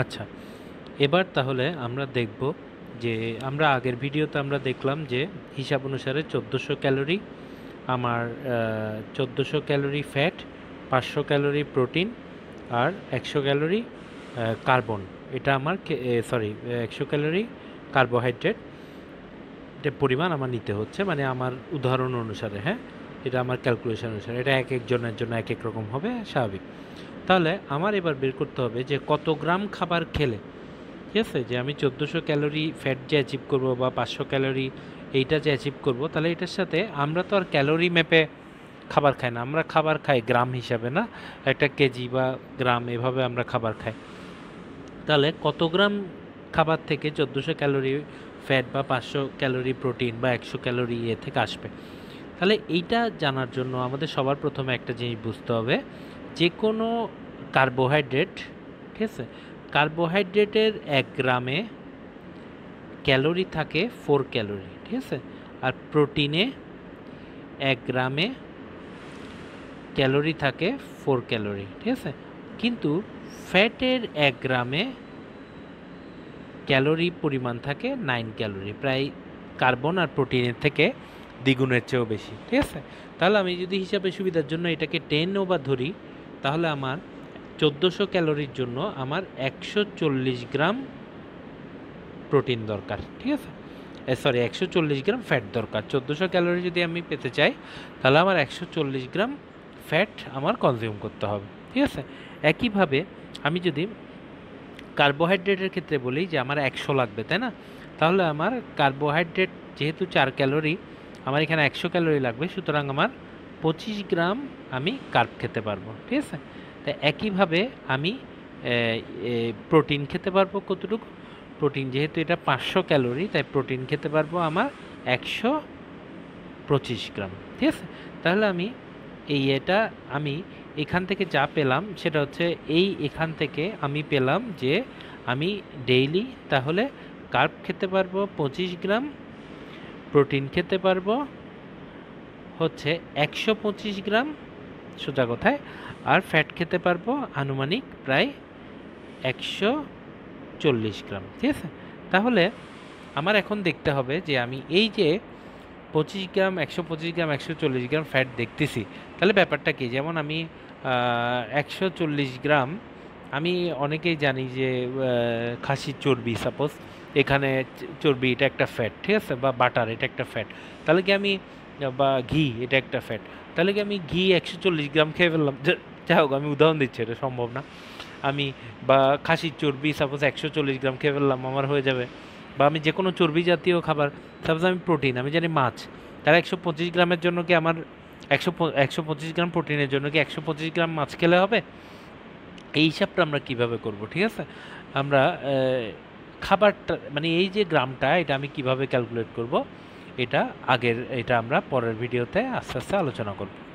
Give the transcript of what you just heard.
আচ্ছা এবার তাহলে আমরা দেখব যে আমরা আগের ভিডিওতে আমরা দেখলাম যে হিসাব অনুসারে চোদ্দোশো ক্যালোরি আমার চোদ্দোশো ক্যালোরি ফ্যাট পাঁচশো ক্যালোরি প্রোটিন আর একশো ক্যালোরি কার্বন এটা আমার সরি একশো ক্যালোরি কার্বোহাইড্রেট পরিমাণ আমার নিতে হচ্ছে মানে আমার উদাহরণ অনুসারে হ্যাঁ এটা আমার ক্যালকুলেশন অনুসারে এটা এক একজনের জন্য এক এক রকম হবে স্বাভাবিক তাহলে আমার এবার বের করতে হবে যে কত গ্রাম খাবার খেলে ঠিক আছে যে আমি চোদ্দোশো ক্যালোরি ফ্যাট যে অ্যাচিভ করবো বা পাঁচশো ক্যালোরি এইটা যে অ্যাচিভ করবো তাহলে এটার সাথে আমরা তো আর ক্যালোরি ম্যাপে খাবার খাই না আমরা খাবার খাই গ্রাম হিসাবে না একটা কেজি বা গ্রাম এভাবে আমরা খাবার খাই তাহলে কত গ্রাম খাবার থেকে চোদ্দোশো ক্যালোরি ফ্যাট বা পাঁচশো ক্যালোরি প্রোটিন বা একশো ক্যালোরি ইয়ে থেকে আসবে তাহলে এইটা জানার জন্য আমাদের সবার প্রথমে একটা জিনিস বুঝতে হবে যে কোনো কার্বোহাইড্রেট ঠিক আছে কার্বোহাইড্রেটের এক গ্রামে ক্যালোরি থাকে ফোর ক্যালোরি ঠিক আছে আর প্রোটিনে এক গ্রামে ক্যালোরি থাকে ফোর ক্যালোরি ঠিক আছে কিন্তু ফ্যাটের এক গ্রামে ক্যালোরি পরিমাণ থাকে নাইন ক্যালোরি প্রায় কার্বন আর প্রোটিনের থেকে দ্বিগুণের চেয়েও বেশি ঠিক আছে তাহলে আমি যদি হিসাবে সুবিধার জন্য এটাকে টেন ওভার ধরি তাহলে আমার চোদ্দোশো ক্যালোরির জন্য আমার একশো চল্লিশ গ্রাম প্রোটিন দরকার ঠিক আছে সরি একশো চল্লিশ গ্রাম ফ্যাট দরকার চোদ্দোশো ক্যালোরি যদি আমি পেতে চাই তাহলে আমার একশো চল্লিশ গ্রাম ফ্যাট আমার কনজিউম করতে হবে ঠিক আছে একইভাবে আমি যদি কার্বোহাইড্রেটের ক্ষেত্রে বলি যে আমার একশো লাগবে তাই না তাহলে আমার কার্বোহাইড্রেট যেহেতু চার ক্যালোরি আমার এখানে একশো ক্যালোরি লাগবে সুতরাং আমার পঁচিশ গ্রাম আমি কার্প খেতে পারবো ঠিক আছে তা একইভাবে আমি প্রোটিন খেতে পারবো কতটুকু প্রোটিন যেহেতু এটা পাঁচশো ক্যালোরি তাই প্রোটিন খেতে পারবো আমার একশো পঁচিশ গ্রাম ঠিক আছে তাহলে আমি এই এটা আমি এখান থেকে যা পেলাম সেটা হচ্ছে এই এখান থেকে আমি পেলাম যে আমি ডেইলি তাহলে কার্প খেতে পারবো পঁচিশ গ্রাম প্রোটিন খেতে পারবো হচ্ছে একশো পঁচিশ গ্রাম সোজা কথায় আর ফ্যাট খেতে পারবো আনুমানিক প্রায় একশো চল্লিশ গ্রাম ঠিক আছে তাহলে আমার এখন দেখতে হবে যে আমি এই যে পঁচিশ গ্রাম একশো পঁচিশ গ্রাম একশো চল্লিশ গ্রাম ফ্যাট দেখতেছি তাহলে ব্যাপারটা কী যেমন আমি একশো চল্লিশ গ্রাম আমি অনেকেই জানি যে খাসির চর্বি সাপোজ এখানে চর্বি এটা একটা ফ্যাট ঠিক আছে বা বাটার এটা একটা ফ্যাট তাহলে কি আমি বা ঘি এটা একটা ফ্যাট তাহলে কি আমি ঘি একশো চল্লিশ গ্রাম খেয়ে ফেললাম যাই হোক আমি উদাহরণ দিচ্ছি এটা সম্ভব না আমি বা খাসির চর্বি সাপোজ একশো চল্লিশ গ্রাম খেয়ে ফেললাম আমার হয়ে যাবে বা আমি যে কোনো চর্বি জাতীয় খাবার সাপোজ আমি প্রোটিন আমি জানি মাছ তাহলে একশো পঁচিশ গ্রামের জন্য কি আমার একশো একশো পঁচিশ গ্রাম প্রোটিনের জন্য কি একশো পঁচিশ গ্রাম মাছ খেলে হবে এই হিসাবটা আমরা কিভাবে করব ঠিক আছে আমরা খাবারটা মানে এই যে গ্রামটা এটা আমি কিভাবে ক্যালকুলেট করব এটা আগের এটা আমরা পরের ভিডিওতে আস্তে আস্তে আলোচনা করব